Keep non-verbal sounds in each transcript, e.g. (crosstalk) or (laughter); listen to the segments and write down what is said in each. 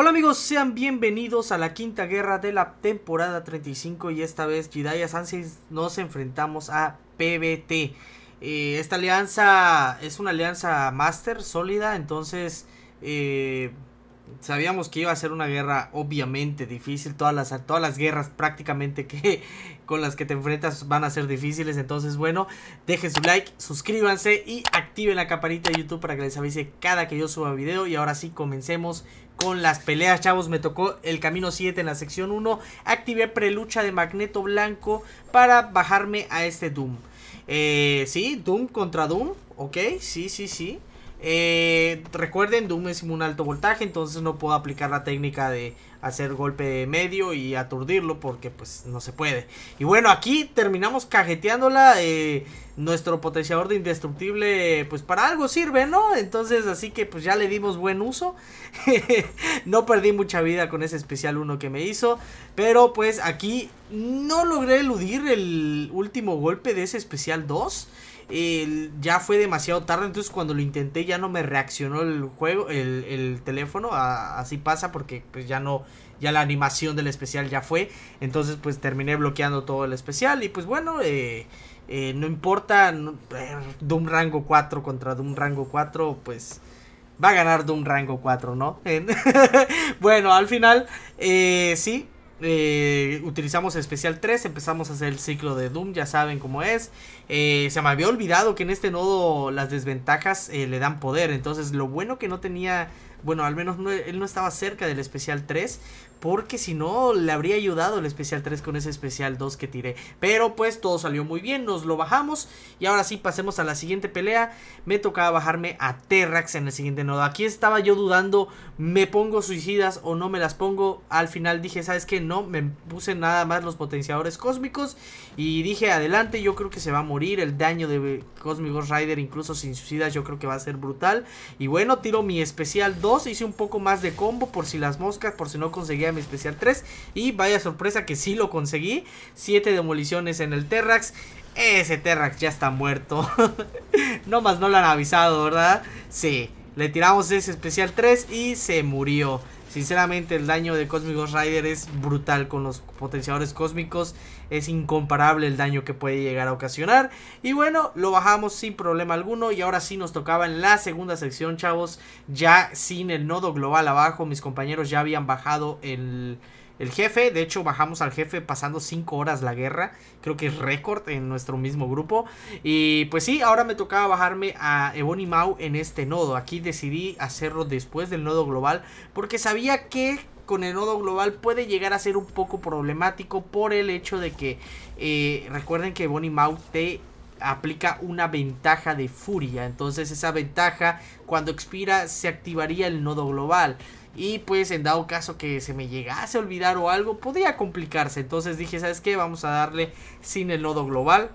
Hola amigos, sean bienvenidos a la quinta guerra de la temporada 35 y esta vez Jidaya Sanchez nos enfrentamos a PBT. Eh, esta alianza es una alianza master sólida, entonces eh, sabíamos que iba a ser una guerra obviamente difícil. Todas las, todas las guerras prácticamente que (laughs) con las que te enfrentas van a ser difíciles. Entonces, bueno, dejen su like, suscríbanse y activen la campanita de YouTube para que les avise cada que yo suba video. Y ahora sí, comencemos con las peleas, chavos. Me tocó el camino 7 en la sección 1. Activé prelucha de magneto blanco para bajarme a este Doom. Eh, sí, Doom contra Doom. Ok, sí, sí, sí. Eh, recuerden, Doom es un alto voltaje, entonces no puedo aplicar la técnica de hacer golpe medio y aturdirlo porque pues no se puede. Y bueno, aquí terminamos cajeteándola. Eh, nuestro potenciador de indestructible pues para algo sirve, ¿no? Entonces así que pues ya le dimos buen uso. (laughs) no perdí mucha vida con ese especial 1 que me hizo. Pero pues aquí no logré eludir el último golpe de ese especial 2. ya fue demasiado tarde, entonces cuando lo intenté ya no me reaccionó el juego, el, teléfono, así pasa porque pues ya no, ya la animación del especial ya fue. Entonces pues terminé bloqueando todo el especial y pues bueno, eh, eh, no importa, eh, Doom Rango 4 contra Doom Rango 4 pues va a ganar Doom Rango 4, ¿no? (laughs) (laughs) bueno, al final sí. utilizamos especial 3, empezamos a hacer el ciclo de Doom, ya saben cómo es. se me había olvidado que en este nodo las desventajas le dan poder, entonces lo bueno que no tenía bueno, al menos él no estaba cerca del especial 3, porque si no, le habría ayudado el especial 3 con ese especial 2 que tiré. Pero pues todo salió muy bien, nos lo bajamos. Y ahora sí, pasemos a la siguiente pelea. Me tocaba bajarme a Terrax en el siguiente nodo. Aquí estaba yo dudando, me pongo suicidas o no me las pongo. Al final dije, ¿sabes qué? No, me puse nada más los potenciadores cósmicos. Y dije, adelante, yo creo que se va a morir. El daño de Cosmic Rider, incluso sin suicidas, yo creo que va a ser brutal. Y bueno, tiro mi especial 2, hice un poco más de combo por si las moscas, por si no conseguía mi especial 3. Y vaya sorpresa que sí lo conseguí. 7 demoliciones en el Terrax. Ese Terrax ya está muerto. (laughs) no más no lo han avisado, ¿verdad? Sí. Le tiramos ese especial 3 y se murió. Sinceramente el daño de Cosmic Rider es brutal con los potenciadores cósmicos. Es incomparable el daño que puede llegar a ocasionar. Y bueno, lo bajamos sin problema alguno. Y ahora sí nos tocaba en la segunda sección, chavos. Ya sin el nodo global abajo. Mis compañeros ya habían bajado el el jefe, de hecho bajamos al jefe pasando 5 horas la guerra, creo que es récord en nuestro mismo grupo. Y pues sí, ahora me tocaba bajarme a Ebony Mau en este nodo. Aquí decidí hacerlo después del nodo global porque sabía que con el nodo global puede llegar a ser un poco problemático por el hecho de que eh, recuerden que Ebony Mau te aplica una ventaja de furia. Entonces esa ventaja cuando expira se activaría el nodo global. Y pues en dado caso que se me llegase a olvidar o algo, Podía complicarse. Entonces dije, ¿sabes qué? Vamos a darle sin el nodo global.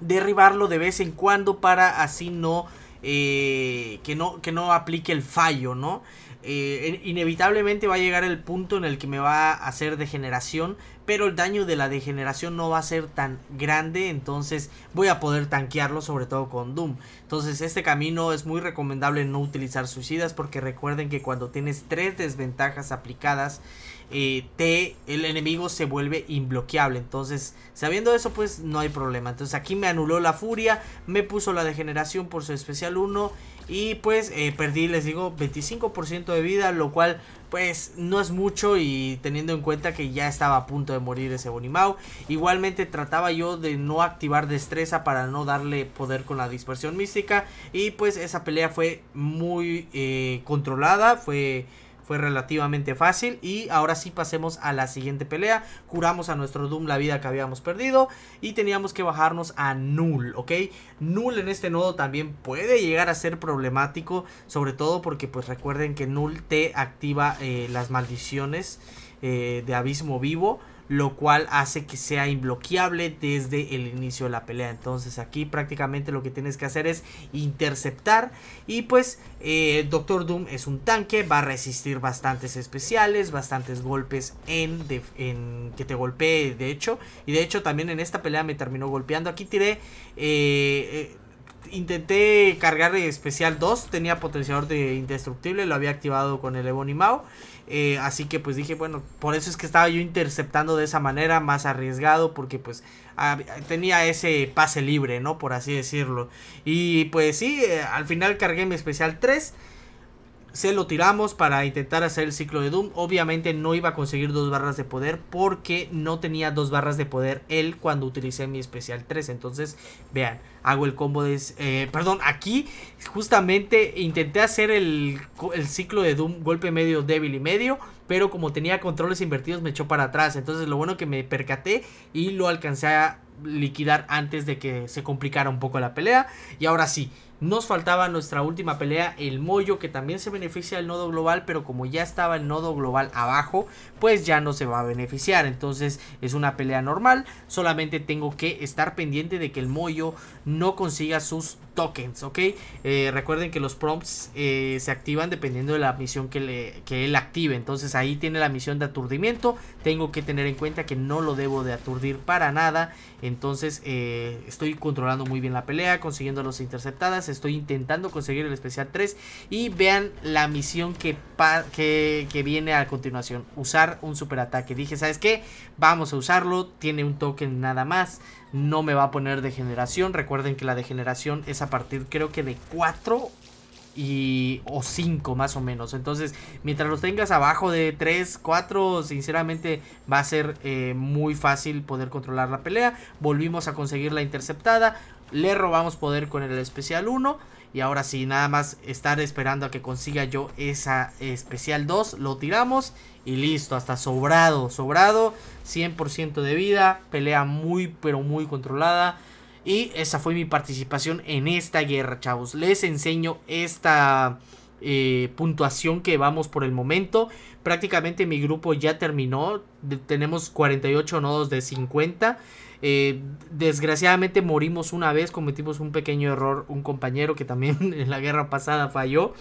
Derribarlo de vez en cuando para así no... Eh, que, no que no aplique el fallo, ¿no? Eh, inevitablemente va a llegar el punto en el que me va a hacer degeneración, pero el daño de la degeneración no va a ser tan grande, entonces voy a poder tanquearlo sobre todo con Doom. Entonces este camino es muy recomendable no utilizar suicidas porque recuerden que cuando tienes tres desventajas aplicadas, eh, te, el enemigo se vuelve imbloqueable. Entonces sabiendo eso pues no hay problema. Entonces aquí me anuló la furia, me puso la degeneración por su especial 1 y pues eh, perdí, les digo, 25% de vida, lo cual pues no es mucho y teniendo en cuenta que ya estaba a punto de morir ese bonimau Igualmente trataba yo de no activar destreza para no darle poder con la dispersión mística. Y pues esa pelea fue muy eh, controlada, fue fue relativamente fácil. Y ahora sí pasemos a la siguiente pelea. Curamos a nuestro Doom la vida que habíamos perdido. Y teníamos que bajarnos a Null, ¿ok? Null en este nodo también puede llegar a ser problemático. Sobre todo porque pues recuerden que Null te activa eh, las maldiciones eh, de abismo vivo lo cual hace que sea inbloqueable desde el inicio de la pelea. Entonces aquí prácticamente lo que tienes que hacer es interceptar y pues eh, Doctor Doom es un tanque, va a resistir bastantes especiales, bastantes golpes en, que te golpee de hecho. Y de hecho también en esta pelea me terminó golpeando. Aquí tiré... Eh, eh, intenté cargar especial 2, tenía potenciador de indestructible, lo había activado con el Ebony Mao. Eh, así que pues dije, bueno, por eso es que estaba yo interceptando de esa manera, más arriesgado, porque pues tenía ese pase libre, ¿no? Por así decirlo. Y pues sí, eh, al final cargué mi especial 3 se lo tiramos para intentar hacer el ciclo de Doom. Obviamente no iba a conseguir dos barras de poder porque no tenía dos barras de poder él cuando utilicé mi especial 3. Entonces, vean, hago el combo de... Eh, perdón, aquí justamente intenté hacer el, el ciclo de Doom golpe medio, débil y medio. Pero como tenía controles invertidos me echó para atrás. Entonces lo bueno que me percaté y lo alcancé a liquidar antes de que se complicara un poco la pelea. Y ahora sí, nos faltaba nuestra última pelea, el Moyo, que también se beneficia del nodo global, pero como ya estaba el nodo global abajo, pues ya no se va a beneficiar. Entonces es una pelea normal, solamente tengo que estar pendiente de que el Moyo no consiga sus tokens, ¿ok? Eh, recuerden que los prompts eh, se activan dependiendo de la misión que, le, que él active. Entonces ahí tiene la misión de aturdimiento, tengo que tener en cuenta que no lo debo de aturdir para nada. Entonces eh, estoy controlando muy bien la pelea, consiguiendo los interceptadas, estoy intentando conseguir el especial 3 y vean la misión que, que, que, viene a continuación, usar un superataque. Dije, ¿sabes qué? Vamos a usarlo, tiene un token nada más, no me va a poner degeneración, recuerden que la degeneración es a partir creo que de 4 y, o 5 más o menos. Entonces, mientras los tengas abajo de 3, 4, sinceramente va a ser eh, muy fácil poder controlar la pelea. Volvimos a conseguir la interceptada. Le robamos poder con el especial 1. Y ahora sí, nada más estar esperando a que consiga yo esa especial 2. Lo tiramos y listo, hasta sobrado, sobrado. 100% de vida, pelea muy pero muy controlada. Y esa fue mi participación en esta guerra, chavos. Les enseño esta eh, puntuación que vamos por el momento. Prácticamente mi grupo ya terminó. tenemos 48 nodos de 50. Eh, desgraciadamente morimos una vez, cometimos un pequeño error, un compañero que también (laughs) en la guerra pasada falló.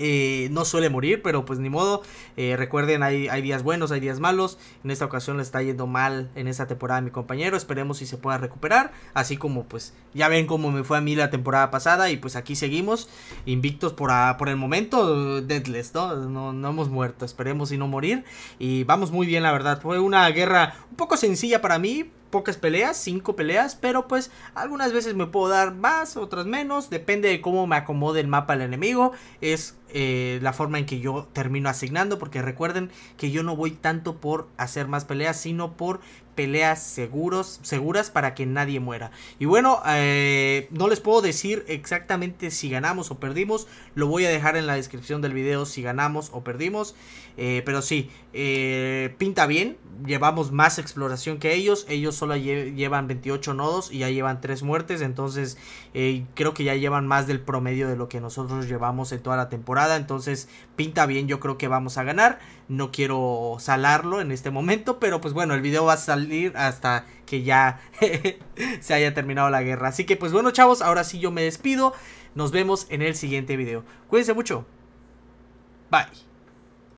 Eh, no suele morir, pero pues ni modo. Eh, recuerden, hay, días buenos, hay días malos. En esta ocasión le está yendo mal en esta temporada a mi compañero. Esperemos si se pueda recuperar. Así como pues ya ven cómo me fue a mí la temporada pasada y pues aquí seguimos invictos por, por el momento. Deadless, ¿no? ¿no? No hemos muerto. Esperemos si no morir. Y vamos muy bien, la verdad. Fue una guerra un poco sencilla para mí, pocas peleas, 5 peleas, pero pues algunas veces me puedo dar más, otras menos, depende de cómo me acomode el mapa al enemigo, es eh, la forma en que yo termino asignando, porque recuerden que yo no voy tanto por hacer más peleas, sino por peleas seguros, seguras para que nadie muera. Y bueno, eh, no les puedo decir exactamente si ganamos o perdimos. Lo voy a dejar en la descripción del video si ganamos o perdimos. Eh, pero sí, eh, pinta bien. Llevamos más exploración que ellos. Ellos solo llevan 28 nodos y ya llevan 3 muertes. Entonces creo que ya llevan más del promedio de lo que nosotros llevamos en toda la temporada. Entonces pinta bien. Yo creo que vamos a ganar. No quiero salarlo en este momento. Pero pues bueno, el video va a salir hasta que ya (laughs) se haya terminado la guerra. Así que pues bueno chavos, ahora sí yo me despido. Nos vemos en el siguiente video. Cuídense mucho. Bye.